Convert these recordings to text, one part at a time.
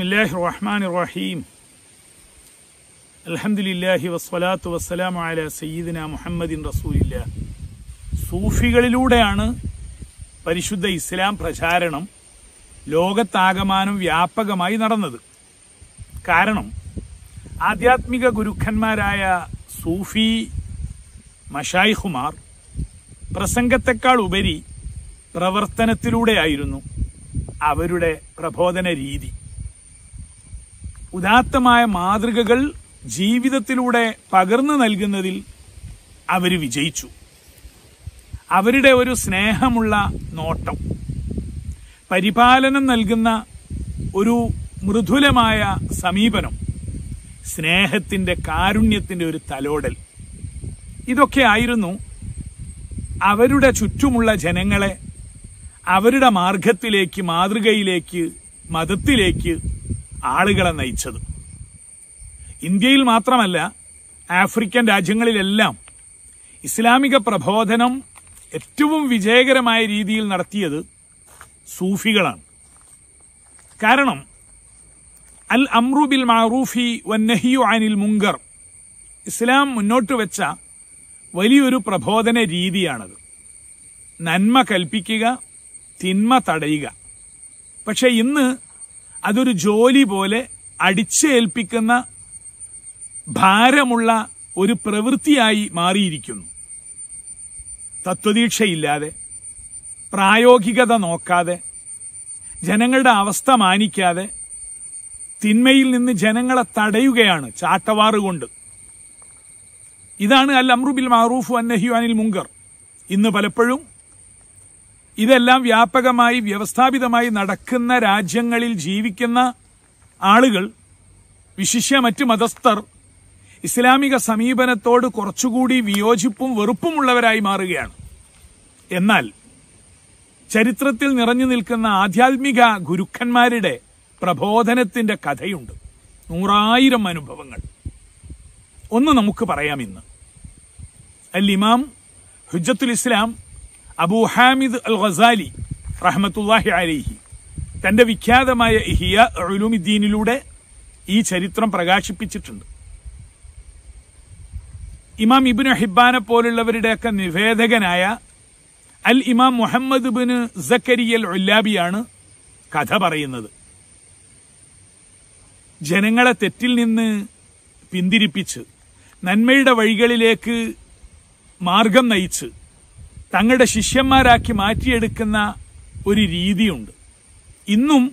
بسم الله الرحمن الرحيم الحمد لله والصلاة والسلام على سيدنا محمد رسول الله സൂഫികളിലൂടെയാണ് പരിശുദ്ധ ഇസ്ലാം പ്രചാരണം ലോകത്താകമാനം വ്യാപകമായി നടന്നത് കാരണം ആധ്യാത്മിക ഗുരുക്കന്മാരായ സൂഫി മഷായിഹുമാർ പ്രസംഗത്തെക്കാൾ ഉപരി പ്രവർത്തനത്തിലൂടെയായിരുന്നു അവരുടെ പ്രബോധന രീതി ഉദാത്തമായ മാതൃകകൾ ജീവിതത്തിലൂടെ പകർന്നു നൽകുന്നതിൽ അവർ വിജയിച്ചു അവരുടെ ഒരു സ്നേഹമുള്ള നോട്ടം പരിപാലനം നൽകുന്ന ഒരു മൃദുലമായ സമീപനം സ്നേഹത്തിന്റെ കാരുണ്യത്തിന്റെ ഒരു തലോടൽ ഇതൊക്കെ ആയിരുന്നു അവരുടെ ചുറ്റുമുള്ള ജനങ്ങളെ അവരുടെ മാർഗത്തിലേക്ക് മാതൃകയിലേക്ക് മതത്തിലേക്ക് ആളുകളെ നയിച്ചത് ഇന്ത്യയിൽ മാത്രമല്ല ആഫ്രിക്കൻ രാജ്യങ്ങളിലെല്ലാം ഇസ്ലാമിക പ്രബോധനം ഏറ്റവും വിജയകരമായ രീതിയിൽ നടത്തിയത് സൂഫികളാണ് കാരണം അൽ അമ്രു ബിൽ മാറൂഫി നഹിയു അനിൽ മുങ്കർ ഇസ്ലാം മുന്നോട്ട് വെച്ച വലിയൊരു പ്രബോധന രീതിയാണത് നന്മ കൽപ്പിക്കുക തിന്മ തടയുക പക്ഷേ ഇന്ന് അതൊരു ജോലി പോലെ അടിച്ചേൽപ്പിക്കുന്ന ഭാരമുള്ള ഒരു പ്രവൃത്തിയായി മാറിയിരിക്കുന്നു തത്വദീക്ഷയില്ലാതെ പ്രായോഗികത നോക്കാതെ ജനങ്ങളുടെ അവസ്ഥ മാനിക്കാതെ തിന്മയിൽ നിന്ന് ജനങ്ങളെ തടയുകയാണ് ചാട്ടവാറുകൊണ്ട് കൊണ്ട് ഇതാണ് അൽ അമ്രുബിൽ മാറൂഫ് അന്നഹ്യു അനിൽ മുങ്കർ ഇന്ന് പലപ്പോഴും ഇതെല്ലാം വ്യാപകമായി വ്യവസ്ഥാപിതമായി നടക്കുന്ന രാജ്യങ്ങളിൽ ജീവിക്കുന്ന ആളുകൾ വിശിഷ്യ മറ്റ് മതസ്ഥർ ഇസ്ലാമിക സമീപനത്തോട് കുറച്ചുകൂടി വിയോജിപ്പും വെറുപ്പുമുള്ളവരായി മാറുകയാണ് എന്നാൽ ചരിത്രത്തിൽ നിറഞ്ഞു നിൽക്കുന്ന ആധ്യാത്മിക ഗുരുക്കന്മാരുടെ പ്രബോധനത്തിന്റെ കഥയുണ്ട് നൂറായിരം അനുഭവങ്ങൾ ഒന്ന് നമുക്ക് പറയാം ഇന്ന് അൽ ഇമാം ഹുജത്തുൽ ഇസ്ലാം അബൂ ഹാമിദ് അൽ ഖസാലി റഹ്മത്തുല്ലാഹി അലൈഹി തന്റെ വിഖ്യാതമായ ഇഹിയ ഉലുമിദ്ദീനിലൂടെ ഈ ചരിത്രം പ്രകാശിപ്പിച്ചിട്ടുണ്ട് ഇമാം ഇബിന് ഹിബാനെ പോലുള്ളവരുടെയൊക്കെ നിവേദകനായ അൽ ഇമാം മുഹമ്മദ് ബിൻ സക്കരിയൽ ഉല്ലാബിയാണ് കഥ പറയുന്നത് ജനങ്ങളെ തെറ്റിൽ നിന്ന് പിന്തിരിപ്പിച്ച് നന്മയുടെ വഴികളിലേക്ക് മാർഗം നയിച്ച് തങ്ങളുടെ ശിഷ്യന്മാരാക്കി മാറ്റിയെടുക്കുന്ന ഒരു രീതിയുണ്ട് ഇന്നും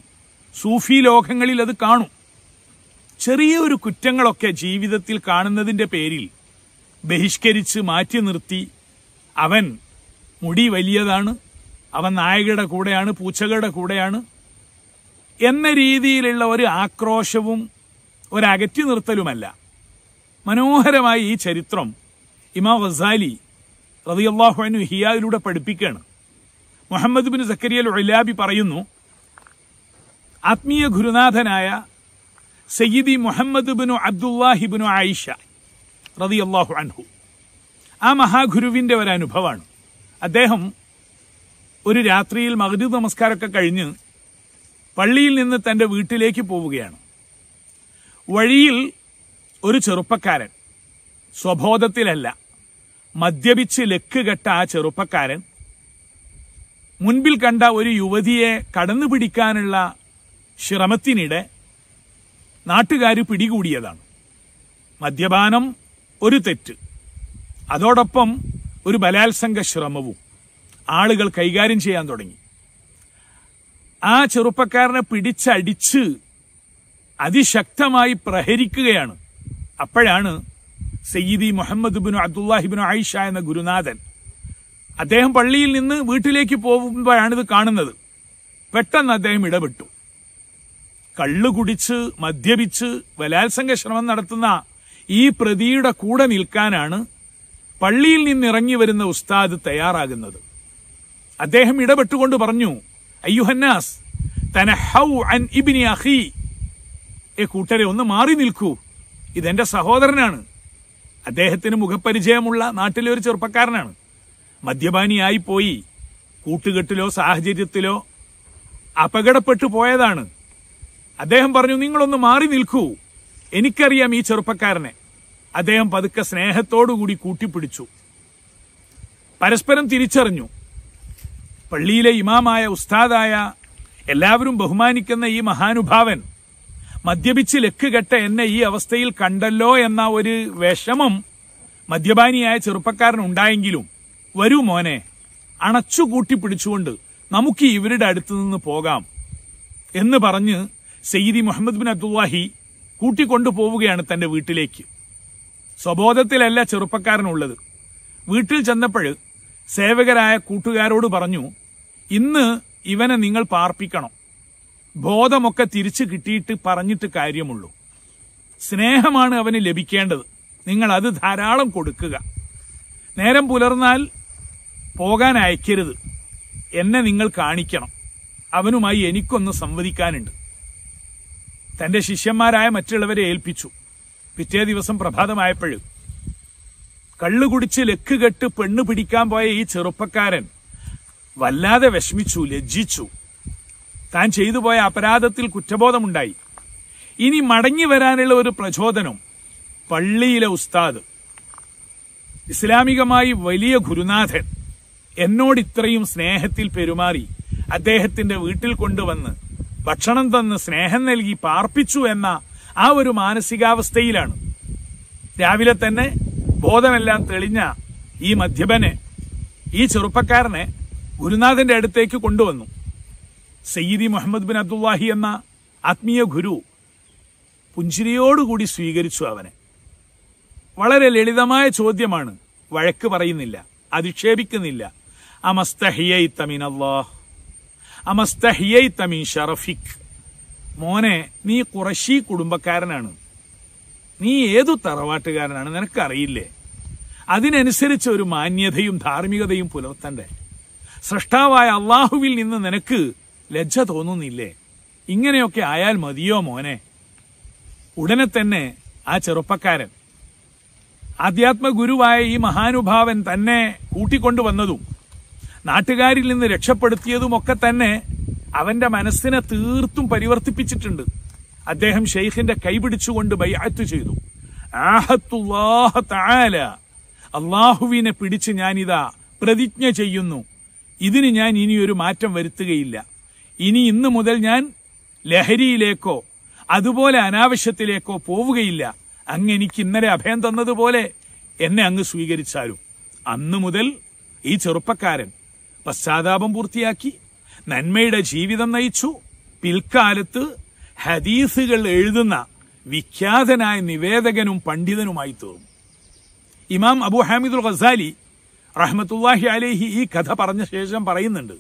സൂഫി ലോകങ്ങളിൽ അത് കാണും ചെറിയ ഒരു കുറ്റങ്ങളൊക്കെ ജീവിതത്തിൽ കാണുന്നതിന്റെ പേരിൽ ബഹിഷ്കരിച്ച് മാറ്റി നിർത്തി അവൻ മുടി വലിയതാണ് അവൻ നായകയുടെ കൂടെയാണ് പൂച്ചകളുടെ കൂടെയാണ് എന്ന രീതിയിലുള്ള ഒരു ആക്രോശവും ഒരകറ്റി നിർത്തലുമല്ല മനോഹരമായി ഈ ചരിത്രം ഇമാം വസാലി റതിയല്ലാഹു അനു ഹിയായിലൂടെ പഠിപ്പിക്കുകയാണ് മുഹമ്മദ് ബിൻ സക്കരിയൽ ഉലാബി പറയുന്നു ആത്മീയ ഗുരുനാഥനായ സയ്യിദി മുഹമ്മദ് ബിനു അബ്ദുല്ലാഹിബിനു ആയിഷ റതിയല്ലാഹു അൻഹു ആ മഹാഗുരുവിൻ്റെ ഒരു അനുഭവമാണ് അദ്ദേഹം ഒരു രാത്രിയിൽ മകരീദ് നമസ്കാരമൊക്കെ കഴിഞ്ഞ് പള്ളിയിൽ നിന്ന് തൻ്റെ വീട്ടിലേക്ക് പോവുകയാണ് വഴിയിൽ ഒരു ചെറുപ്പക്കാരൻ സ്വബോധത്തിലല്ല മദ്യപിച്ച് ലക്ക് കെട്ട ആ ചെറുപ്പക്കാരൻ മുൻപിൽ കണ്ട ഒരു യുവതിയെ കടന്നു പിടിക്കാനുള്ള ശ്രമത്തിനിടെ നാട്ടുകാർ പിടികൂടിയതാണ് മദ്യപാനം ഒരു തെറ്റ് അതോടൊപ്പം ഒരു ബലാത്സംഗ ശ്രമവും ആളുകൾ കൈകാര്യം ചെയ്യാൻ തുടങ്ങി ആ ചെറുപ്പക്കാരനെ പിടിച്ചടിച്ച് അതിശക്തമായി പ്രഹരിക്കുകയാണ് അപ്പോഴാണ് സയ്യിദി മുഹമ്മദ് ബിനു അബ്ദുല്ലാഹിബിൻ ആയിഷ എന്ന ഗുരുനാഥൻ അദ്ദേഹം പള്ളിയിൽ നിന്ന് വീട്ടിലേക്ക് പോകുമ്പോഴാണ് ഇത് കാണുന്നത് പെട്ടെന്ന് അദ്ദേഹം ഇടപെട്ടു കള്ളു കുടിച്ച് മദ്യപിച്ച് ബലാത്സംഗ ശ്രമം നടത്തുന്ന ഈ പ്രതിയുടെ കൂടെ നിൽക്കാനാണ് പള്ളിയിൽ നിന്നിറങ്ങി വരുന്ന ഉസ്താദ് തയ്യാറാകുന്നത് അദ്ദേഹം ഇടപെട്ടുകൊണ്ട് പറഞ്ഞു അയ്യുഹന്നാസ് തനഹൗ അൻ ഇബിനി അഹി ഏ കൂട്ടരെ ഒന്ന് മാറി നിൽക്കൂ ഇതെന്റെ സഹോദരനാണ് അദ്ദേഹത്തിന് മുഖപരിചയമുള്ള നാട്ടിലെ ഒരു ചെറുപ്പക്കാരനാണ് മദ്യപാനിയായി പോയി കൂട്ടുകെട്ടിലോ സാഹചര്യത്തിലോ അപകടപ്പെട്ടു പോയതാണ് അദ്ദേഹം പറഞ്ഞു നിങ്ങളൊന്ന് മാറി നിൽക്കൂ എനിക്കറിയാം ഈ ചെറുപ്പക്കാരനെ അദ്ദേഹം പതുക്കെ സ്നേഹത്തോടുകൂടി കൂട്ടിപ്പിടിച്ചു പരസ്പരം തിരിച്ചറിഞ്ഞു പള്ളിയിലെ ഇമാമായ ഉസ്താദായ എല്ലാവരും ബഹുമാനിക്കുന്ന ഈ മഹാനുഭാവൻ മദ്യപിച്ച് ലക്കുകെട്ട എന്നെ ഈ അവസ്ഥയിൽ കണ്ടല്ലോ എന്ന ഒരു വിഷമം മദ്യപാനിയായ ചെറുപ്പക്കാരൻ ഉണ്ടായെങ്കിലും വരൂ മോനെ അണച്ചു പിടിച്ചുകൊണ്ട് നമുക്ക് ഇവരുടെ അടുത്തു നിന്ന് പോകാം എന്ന് പറഞ്ഞ് സെയ്ദി മുഹമ്മദ് ബിൻ അബ്ദുല്ലാഹി കൂട്ടിക്കൊണ്ടു പോവുകയാണ് തന്റെ വീട്ടിലേക്ക് സ്വബോധത്തിലല്ല ചെറുപ്പക്കാരനുള്ളത് വീട്ടിൽ ചെന്നപ്പോൾ സേവകരായ കൂട്ടുകാരോട് പറഞ്ഞു ഇന്ന് ഇവനെ നിങ്ങൾ പാർപ്പിക്കണം ബോധമൊക്കെ തിരിച്ചു കിട്ടിയിട്ട് പറഞ്ഞിട്ട് കാര്യമുള്ളൂ സ്നേഹമാണ് അവന് ലഭിക്കേണ്ടത് നിങ്ങൾ അത് ധാരാളം കൊടുക്കുക നേരം പുലർന്നാൽ പോകാൻ അയക്കരുത് എന്നെ നിങ്ങൾ കാണിക്കണം അവനുമായി എനിക്കൊന്ന് സംവദിക്കാനുണ്ട് തന്റെ ശിഷ്യന്മാരായ മറ്റുള്ളവരെ ഏൽപ്പിച്ചു പിറ്റേ ദിവസം പ്രഭാതമായപ്പോൾ കള്ളുകുടിച്ച് കെട്ട് പെണ്ണ് പിടിക്കാൻ പോയ ഈ ചെറുപ്പക്കാരൻ വല്ലാതെ വിഷമിച്ചു ലജ്ജിച്ചു താൻ ചെയ്തു പോയ അപരാധത്തിൽ കുറ്റബോധമുണ്ടായി ഇനി മടങ്ങി വരാനുള്ള ഒരു പ്രചോദനം പള്ളിയിലെ ഉസ്താദ് ഇസ്ലാമികമായി വലിയ ഗുരുനാഥൻ എന്നോട് ഇത്രയും സ്നേഹത്തിൽ പെരുമാറി അദ്ദേഹത്തിന്റെ വീട്ടിൽ കൊണ്ടുവന്ന് ഭക്ഷണം തന്ന് സ്നേഹം നൽകി പാർപ്പിച്ചു എന്ന ആ ഒരു മാനസികാവസ്ഥയിലാണ് രാവിലെ തന്നെ ബോധമെല്ലാം തെളിഞ്ഞ ഈ മദ്യപനെ ഈ ചെറുപ്പക്കാരനെ ഗുരുനാഥന്റെ അടുത്തേക്ക് കൊണ്ടുവന്നു സയ്യിദി മുഹമ്മദ് ബിൻ അബ്ദുല്ലാഹി എന്ന ആത്മീയ ഗുരു പുഞ്ചിരിയോടുകൂടി സ്വീകരിച്ചു അവനെ വളരെ ലളിതമായ ചോദ്യമാണ് വഴക്ക് പറയുന്നില്ല അധിക്ഷേപിക്കുന്നില്ല അമസ്തഹിയൈ മോനെ നീ കുറശി കുടുംബക്കാരനാണ് നീ ഏതു തറവാട്ടുകാരനാണ് നിനക്കറിയില്ലേ അതിനനുസരിച്ച് ഒരു മാന്യതയും ധാർമ്മികതയും പുലർത്തണ്ടേ സൃഷ്ടാവായ അള്ളാഹുവിൽ നിന്ന് നിനക്ക് ലജ്ജ തോന്നുന്നില്ലേ ഇങ്ങനെയൊക്കെ ആയാൽ മതിയോ മോനെ ഉടനെ തന്നെ ആ ചെറുപ്പക്കാരൻ ആധ്യാത്മഗുരുവായ ഈ മഹാനുഭാവൻ തന്നെ കൂട്ടിക്കൊണ്ടുവന്നതും നാട്ടുകാരിൽ നിന്ന് ഒക്കെ തന്നെ അവന്റെ മനസ്സിനെ തീർത്തും പരിവർത്തിപ്പിച്ചിട്ടുണ്ട് അദ്ദേഹം ഷെയ്ഖിന്റെ കൈപിടിച്ചുകൊണ്ട് ബൈഅത്ത് ചെയ്തു അള്ളാഹുവിനെ പിടിച്ച് ഞാനിതാ പ്രതിജ്ഞ ചെയ്യുന്നു ഇതിന് ഞാൻ ഇനിയൊരു മാറ്റം വരുത്തുകയില്ല ഇനി ഇന്ന് മുതൽ ഞാൻ ലഹരിയിലേക്കോ അതുപോലെ അനാവശ്യത്തിലേക്കോ പോവുകയില്ല അങ്ങ് എനിക്ക് ഇന്നലെ അഭയം തന്നതുപോലെ എന്നെ അങ്ങ് സ്വീകരിച്ചാലും അന്നു മുതൽ ഈ ചെറുപ്പക്കാരൻ പശ്ചാത്താപം പൂർത്തിയാക്കി നന്മയുടെ ജീവിതം നയിച്ചു പിൽക്കാലത്ത് ഹദീസുകൾ എഴുതുന്ന വിഖ്യാതനായ നിവേദകനും പണ്ഡിതനുമായി തീർന്നു ഇമാം അബു ഹാമിദുൽ ഖസാലി റഹ്മത്തുല്ലാഹി അലേഹി ഈ കഥ പറഞ്ഞ ശേഷം പറയുന്നുണ്ട്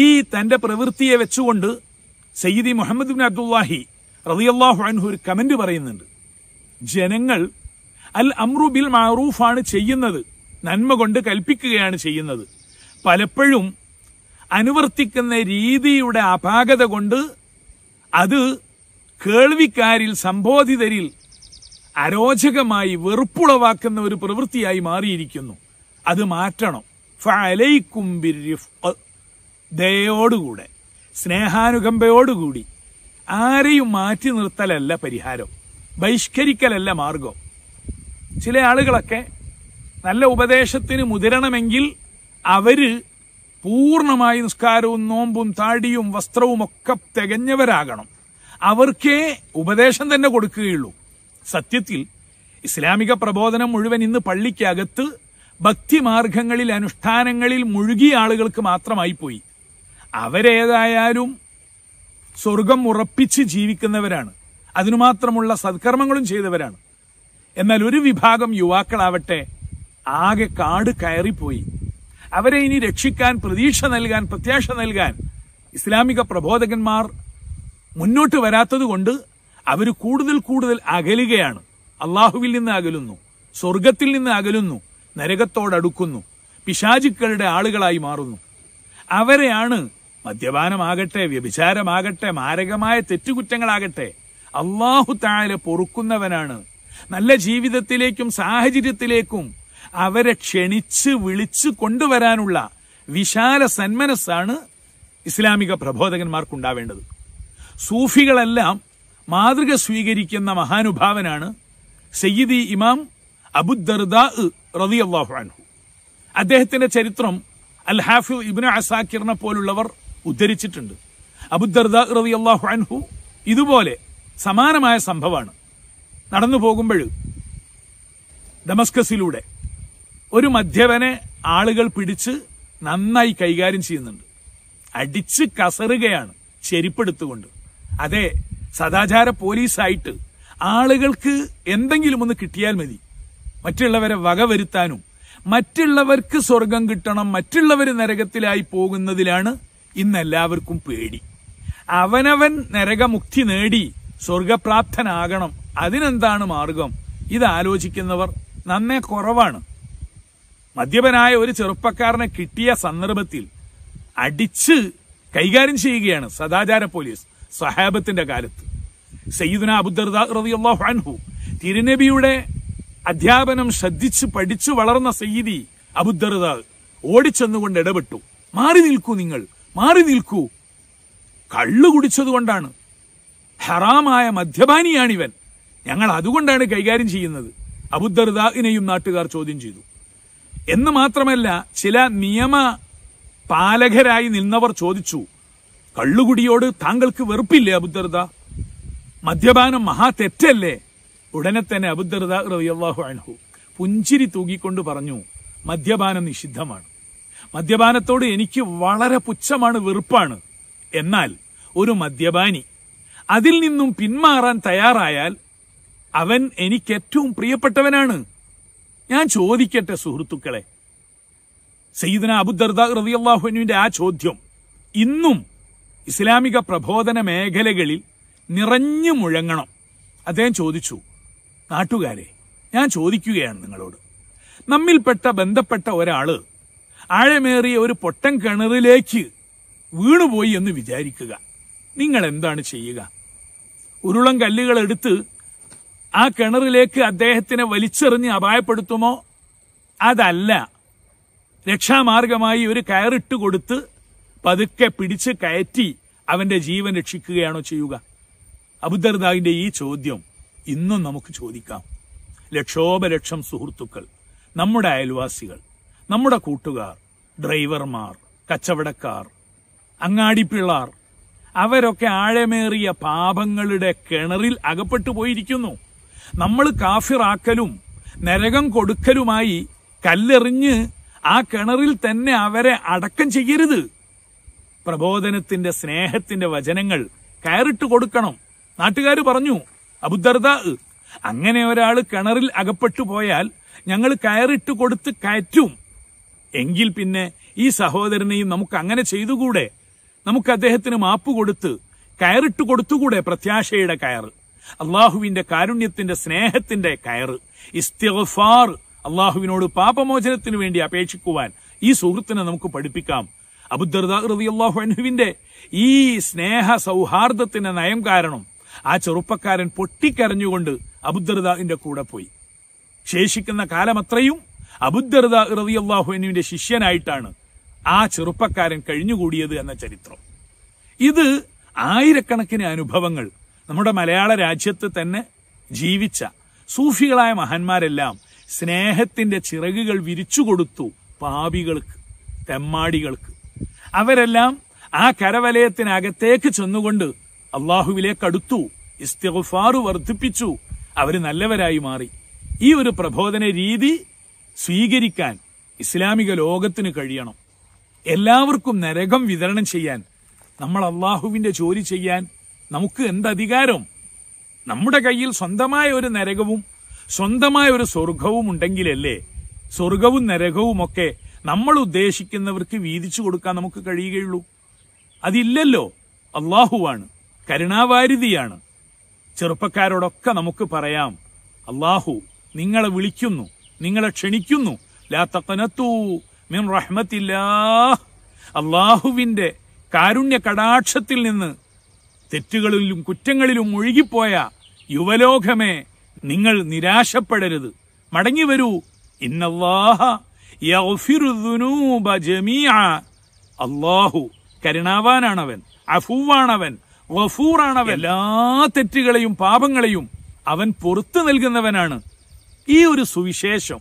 ഈ തന്റെ പ്രവൃത്തിയെ വെച്ചുകൊണ്ട് സയ്യിദി മുഹമ്മദ് ബിൻ അബ്ദുല്ലാഹി റതിയല്ലാഹു അൻഹു ഒരു കമന്റ് പറയുന്നുണ്ട് ജനങ്ങൾ അൽ അമ്രു ബിൽ മാറൂഫാണ് ചെയ്യുന്നത് നന്മ കൊണ്ട് കൽപ്പിക്കുകയാണ് ചെയ്യുന്നത് പലപ്പോഴും അനുവർത്തിക്കുന്ന രീതിയുടെ അപാകത കൊണ്ട് അത് കേൾവിക്കാരിൽ സംബോധിതരിൽ അരോചകമായി വെറുപ്പുളവാക്കുന്ന ഒരു പ്രവൃത്തിയായി മാറിയിരിക്കുന്നു അത് മാറ്റണം ഫലൈക്കും ദയോടുകൂടെ സ്നേഹാനുകമ്പയോടുകൂടി ആരെയും മാറ്റി നിർത്തലല്ല പരിഹാരം ബഹിഷ്കരിക്കലല്ല മാർഗം ചില ആളുകളൊക്കെ നല്ല ഉപദേശത്തിന് മുതിരണമെങ്കിൽ അവര് പൂർണ്ണമായി നിസ്കാരവും നോമ്പും താടിയും വസ്ത്രവും ഒക്കെ തികഞ്ഞവരാകണം അവർക്കേ ഉപദേശം തന്നെ കൊടുക്കുകയുള്ളൂ സത്യത്തിൽ ഇസ്ലാമിക പ്രബോധനം മുഴുവൻ ഇന്ന് പള്ളിക്കകത്ത് ഭക്തിമാർഗങ്ങളിൽ അനുഷ്ഠാനങ്ങളിൽ മുഴുകിയ ആളുകൾക്ക് മാത്രമായി പോയി അവരേതായാലും സ്വർഗം ഉറപ്പിച്ച് ജീവിക്കുന്നവരാണ് അതിനു മാത്രമുള്ള സത്കർമ്മങ്ങളും ചെയ്തവരാണ് എന്നാൽ ഒരു വിഭാഗം യുവാക്കളാവട്ടെ ആകെ കാട് കയറിപ്പോയി അവരെ ഇനി രക്ഷിക്കാൻ പ്രതീക്ഷ നൽകാൻ പ്രത്യാശ നൽകാൻ ഇസ്ലാമിക പ്രബോധകന്മാർ മുന്നോട്ട് വരാത്തതുകൊണ്ട് അവർ കൂടുതൽ കൂടുതൽ അകലുകയാണ് അള്ളാഹുവിൽ നിന്ന് അകലുന്നു സ്വർഗത്തിൽ നിന്ന് അകലുന്നു നരകത്തോടടുക്കുന്നു പിശാചുക്കളുടെ ആളുകളായി മാറുന്നു അവരെയാണ് മദ്യപാനമാകട്ടെ വ്യഭിചാരമാകട്ടെ മാരകമായ തെറ്റുകുറ്റങ്ങളാകട്ടെ അള്ളാഹു താഴെ പൊറുക്കുന്നവനാണ് നല്ല ജീവിതത്തിലേക്കും സാഹചര്യത്തിലേക്കും അവരെ ക്ഷണിച്ച് വിളിച്ചു കൊണ്ടുവരാനുള്ള വിശാല സന്മനസ്സാണ് ഇസ്ലാമിക പ്രബോധകന്മാർക്കുണ്ടാവേണ്ടത് സൂഫികളെല്ലാം മാതൃക സ്വീകരിക്കുന്ന മഹാനുഭാവനാണ് സയ്യിദി ഇമാം അബുദർദാ റതിയല്ലാഹു അൻഹു അദ്ദേഹത്തിന്റെ ചരിത്രം അൽ ഹാഫിദ് ഇബിന് അസാക്കിറിനെ പോലുള്ളവർ ഉദ്ധരിച്ചിട്ടുണ്ട് അബുദർദ അൻഹു ഇതുപോലെ സമാനമായ സംഭവമാണ് നടന്നു പോകുമ്പോൾ ഡമസ്കസിലൂടെ ഒരു മദ്യപനെ ആളുകൾ പിടിച്ച് നന്നായി കൈകാര്യം ചെയ്യുന്നുണ്ട് അടിച്ച് കസറുകയാണ് ചെരിപ്പെടുത്തുകൊണ്ട് അതെ സദാചാര പോലീസായിട്ട് ആളുകൾക്ക് എന്തെങ്കിലും ഒന്ന് കിട്ടിയാൽ മതി മറ്റുള്ളവരെ വരുത്താനും മറ്റുള്ളവർക്ക് സ്വർഗം കിട്ടണം മറ്റുള്ളവർ നരകത്തിലായി പോകുന്നതിലാണ് ഇന്ന് എല്ലാവർക്കും പേടി അവനവൻ നരകമുക്തി നേടി സ്വർഗപ്രാപ്തനാകണം അതിനെന്താണ് മാർഗം ഇത് ആലോചിക്കുന്നവർ കുറവാണ് മദ്യപനായ ഒരു ചെറുപ്പക്കാരനെ കിട്ടിയ സന്ദർഭത്തിൽ അടിച്ച് കൈകാര്യം ചെയ്യുകയാണ് സദാചാര പോലീസ് സഹാബത്തിന്റെ കാലത്ത് സയ്യിദുന അബുദർദാഹു അൻഹു തിരുനബിയുടെ അധ്യാപനം ശ്രദ്ധിച്ച് പഠിച്ചു വളർന്ന സയ്യിദി അബുദ്ദർദാഹ് ഓടിച്ചെന്നുകൊണ്ട് ഇടപെട്ടു മാറി നിൽക്കൂ നിങ്ങൾ മാറി നിൽക്കൂ കള്ളു കുടിച്ചതുകൊണ്ടാണ് ഹറാമായ മദ്യപാനിയാണിവൻ ഞങ്ങൾ അതുകൊണ്ടാണ് കൈകാര്യം ചെയ്യുന്നത് അബുദ്ദർദാഹിനെയും നാട്ടുകാർ ചോദ്യം ചെയ്തു എന്ന് മാത്രമല്ല ചില നിയമ പാലകരായി നിന്നവർ ചോദിച്ചു കള്ളുകുടിയോട് താങ്കൾക്ക് വെറുപ്പില്ലേ അബുദർദ മദ്യപാനം മഹാ തെറ്റല്ലേ ഉടനെ തന്നെ അബുദർദ അൻഹു പുഞ്ചിരി തൂകിക്കൊണ്ട് പറഞ്ഞു മദ്യപാനം നിഷിദ്ധമാണ് മദ്യപാനത്തോട് എനിക്ക് വളരെ പുച്ഛമാണ് വെറുപ്പാണ് എന്നാൽ ഒരു മദ്യപാനി അതിൽ നിന്നും പിന്മാറാൻ തയ്യാറായാൽ അവൻ എനിക്ക് ഏറ്റവും പ്രിയപ്പെട്ടവനാണ് ഞാൻ ചോദിക്കട്ടെ സുഹൃത്തുക്കളെ സയ്യിദന അബുദർദ റതിയല്ലാഹുനുവിന്റെ ആ ചോദ്യം ഇന്നും ഇസ്ലാമിക പ്രബോധന മേഖലകളിൽ നിറഞ്ഞു മുഴങ്ങണം അദ്ദേഹം ചോദിച്ചു നാട്ടുകാരെ ഞാൻ ചോദിക്കുകയാണ് നിങ്ങളോട് നമ്മിൽപ്പെട്ട ബന്ധപ്പെട്ട ഒരാള് ആഴമേറിയ ഒരു പൊട്ടൻ കിണറിലേക്ക് വീണുപോയി എന്ന് വിചാരിക്കുക നിങ്ങൾ എന്താണ് ചെയ്യുക ഉരുളം കല്ലുകൾ എടുത്ത് ആ കിണറിലേക്ക് അദ്ദേഹത്തിനെ വലിച്ചെറിഞ്ഞ് അപായപ്പെടുത്തുമോ അതല്ല രക്ഷാമാർഗമായി ഒരു കയറിട്ട് കൊടുത്ത് പതുക്കെ പിടിച്ച് കയറ്റി അവന്റെ ജീവൻ രക്ഷിക്കുകയാണോ ചെയ്യുക അബുദർദാവിന്റെ ഈ ചോദ്യം ഇന്നും നമുക്ക് ചോദിക്കാം ലക്ഷോപലക്ഷം സുഹൃത്തുക്കൾ നമ്മുടെ അയൽവാസികൾ നമ്മുടെ കൂട്ടുകാർ ഡ്രൈവർമാർ കച്ചവടക്കാർ അങ്ങാടിപ്പിള്ളാർ അവരൊക്കെ ആഴമേറിയ പാപങ്ങളുടെ കിണറിൽ അകപ്പെട്ടു പോയിരിക്കുന്നു നമ്മൾ കാഫിറാക്കലും നരകം കൊടുക്കലുമായി കല്ലെറിഞ്ഞ് ആ കിണറിൽ തന്നെ അവരെ അടക്കം ചെയ്യരുത് പ്രബോധനത്തിന്റെ സ്നേഹത്തിന്റെ വചനങ്ങൾ കയറിട്ട് കൊടുക്കണം നാട്ടുകാർ പറഞ്ഞു അബുദർദ അങ്ങനെ ഒരാൾ കിണറിൽ അകപ്പെട്ടു പോയാൽ ഞങ്ങൾ കയറിട്ട് കൊടുത്ത് കയറ്റും എങ്കിൽ പിന്നെ ഈ സഹോദരനെയും നമുക്ക് അങ്ങനെ ചെയ്തുകൂടെ നമുക്ക് അദ്ദേഹത്തിന് മാപ്പ് കൊടുത്ത് കയറിട്ട് കൊടുത്തുകൂടെ പ്രത്യാശയുടെ കയറ് അള്ളാഹുവിന്റെ കാരുണ്യത്തിന്റെ സ്നേഹത്തിന്റെ കയറ് ഇസ്തിഫാർ അള്ളാഹുവിനോട് പാപമോചനത്തിന് വേണ്ടി അപേക്ഷിക്കുവാൻ ഈ സുഹൃത്തിനെ നമുക്ക് പഠിപ്പിക്കാം അബുദ്ദർദാഹുവിന്റെ ഈ സ്നേഹ സൗഹാർദ്ദത്തിന്റെ നയം കാരണം ആ ചെറുപ്പക്കാരൻ പൊട്ടിക്കരഞ്ഞുകൊണ്ട് അബുദ്ദർദാഹിന്റെ കൂടെ പോയി ശേഷിക്കുന്ന കാലമത്രയും അബുദ്ദർദ റതിയല്ലാഹുവിനുവിന്റെ ശിഷ്യനായിട്ടാണ് ആ ചെറുപ്പക്കാരൻ കഴിഞ്ഞുകൂടിയത് എന്ന ചരിത്രം ഇത് ആയിരക്കണക്കിന് അനുഭവങ്ങൾ നമ്മുടെ മലയാള രാജ്യത്ത് തന്നെ ജീവിച്ച സൂഫികളായ മഹാന്മാരെല്ലാം സ്നേഹത്തിന്റെ ചിറകുകൾ വിരിച്ചു കൊടുത്തു പാപികൾക്ക് തെമ്മാടികൾക്ക് അവരെല്ലാം ആ കരവലയത്തിനകത്തേക്ക് ചെന്നുകൊണ്ട് അള്ളാഹുവിലേക്ക് അടുത്തു ഇസ്തിഫാറു വർദ്ധിപ്പിച്ചു അവർ നല്ലവരായി മാറി ഈ ഒരു പ്രബോധന രീതി സ്വീകരിക്കാൻ ഇസ്ലാമിക ലോകത്തിന് കഴിയണം എല്ലാവർക്കും നരകം വിതരണം ചെയ്യാൻ നമ്മൾ അള്ളാഹുവിന്റെ ജോലി ചെയ്യാൻ നമുക്ക് എന്തധികാരം നമ്മുടെ കയ്യിൽ സ്വന്തമായ ഒരു നരകവും സ്വന്തമായ ഒരു സ്വർഗവും ഉണ്ടെങ്കിലല്ലേ സ്വർഗവും നരകവും ഒക്കെ നമ്മൾ ഉദ്ദേശിക്കുന്നവർക്ക് വീതിച്ചു കൊടുക്കാൻ നമുക്ക് കഴിയുകയുള്ളൂ അതില്ലല്ലോ അള്ളാഹുവാണ് കരുണാവാരിതിയാണ് ചെറുപ്പക്കാരോടൊക്കെ നമുക്ക് പറയാം അള്ളാഹു നിങ്ങളെ വിളിക്കുന്നു നിങ്ങളെ ക്ഷണിക്കുന്നു ലാ മിൻ അള്ളാഹുവിന്റെ കാരുണ്യ കടാക്ഷത്തിൽ നിന്ന് തെറ്റുകളിലും കുറ്റങ്ങളിലും ഒഴുകിപ്പോയ യുവലോകമേ നിങ്ങൾ നിരാശപ്പെടരുത് മടങ്ങി വരൂ അള്ളാഹു കരുണാവാനാണവൻ അഫൂവാണവൻ വഫൂറാണവൻ എല്ലാ തെറ്റുകളെയും പാപങ്ങളെയും അവൻ പുറത്തു നൽകുന്നവനാണ് ഈ ഒരു സുവിശേഷം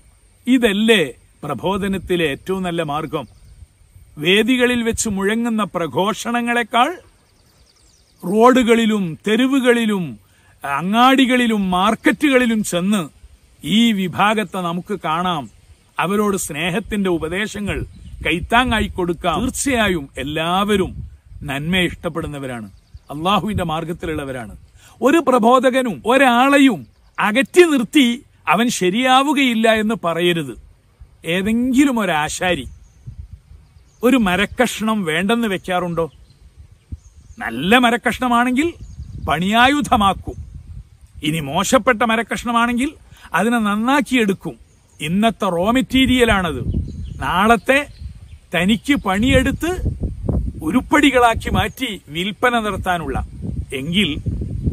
ഇതല്ലേ പ്രബോധനത്തിലെ ഏറ്റവും നല്ല മാർഗം വേദികളിൽ വെച്ച് മുഴങ്ങുന്ന പ്രഘോഷണങ്ങളെക്കാൾ റോഡുകളിലും തെരുവുകളിലും അങ്ങാടികളിലും മാർക്കറ്റുകളിലും ചെന്ന് ഈ വിഭാഗത്തെ നമുക്ക് കാണാം അവരോട് സ്നേഹത്തിന്റെ ഉപദേശങ്ങൾ കൈത്താങ്ങായി കൊടുക്കാം തീർച്ചയായും എല്ലാവരും നന്മ ഇഷ്ടപ്പെടുന്നവരാണ് അള്ളാഹുവിന്റെ മാർഗത്തിലുള്ളവരാണ് ഒരു പ്രബോധകനും ഒരാളെയും അകറ്റി നിർത്തി അവൻ ശരിയാവുകയില്ല എന്ന് പറയരുത് ഏതെങ്കിലും ഒരു ആശാരി ഒരു മരക്കഷ്ണം വേണ്ടെന്ന് വെക്കാറുണ്ടോ നല്ല മരക്കഷ്ണമാണെങ്കിൽ പണിയായുധമാക്കും ഇനി മോശപ്പെട്ട മരക്കഷ്ണമാണെങ്കിൽ അതിനെ നന്നാക്കിയെടുക്കും ഇന്നത്തെ റോ മെറ്റീരിയലാണത് നാളത്തെ തനിക്ക് പണിയെടുത്ത് ഉരുപ്പടികളാക്കി മാറ്റി വിൽപ്പന നടത്താനുള്ള എങ്കിൽ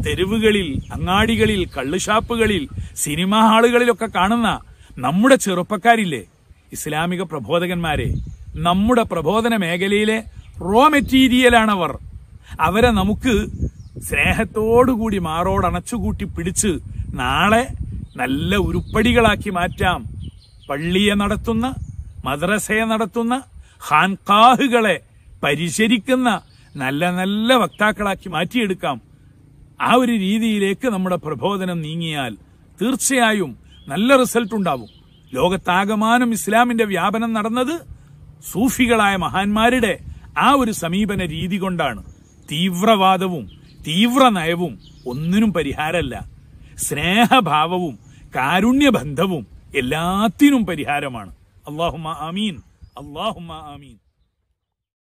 തെരുവുകളിൽ അങ്ങാടികളിൽ കള്ളുഷാപ്പുകളിൽ സിനിമാ ഹാളുകളിലൊക്കെ കാണുന്ന നമ്മുടെ ചെറുപ്പക്കാരില്ലേ ഇസ്ലാമിക പ്രബോധകന്മാരെ നമ്മുടെ പ്രബോധന മേഖലയിലെ റോ മെറ്റീരിയലാണവർ അവരെ നമുക്ക് സ്നേഹത്തോടുകൂടി മാറോടണച്ചുകൂട്ടി പിടിച്ച് നാളെ നല്ല ഉരുപ്പടികളാക്കി മാറ്റാം പള്ളിയെ നടത്തുന്ന മദ്രസയെ നടത്തുന്ന ഹാൻകാഹുകളെ പരിശരിക്കുന്ന നല്ല നല്ല വക്താക്കളാക്കി മാറ്റിയെടുക്കാം ആ ഒരു രീതിയിലേക്ക് നമ്മുടെ പ്രബോധനം നീങ്ങിയാൽ തീർച്ചയായും നല്ല റിസൾട്ട് ഉണ്ടാവും ലോകത്താകമാനം ഇസ്ലാമിന്റെ വ്യാപനം നടന്നത് സൂഫികളായ മഹാന്മാരുടെ ആ ഒരു സമീപന രീതി കൊണ്ടാണ് തീവ്രവാദവും തീവ്ര നയവും ഒന്നിനും പരിഹാരമല്ല സ്നേഹഭാവവും കാരുണ്യബന്ധവും എല്ലാത്തിനും പരിഹാരമാണ് അള്ളാഹുമ ആമീൻ അള്ളാഹുമ ആമീൻ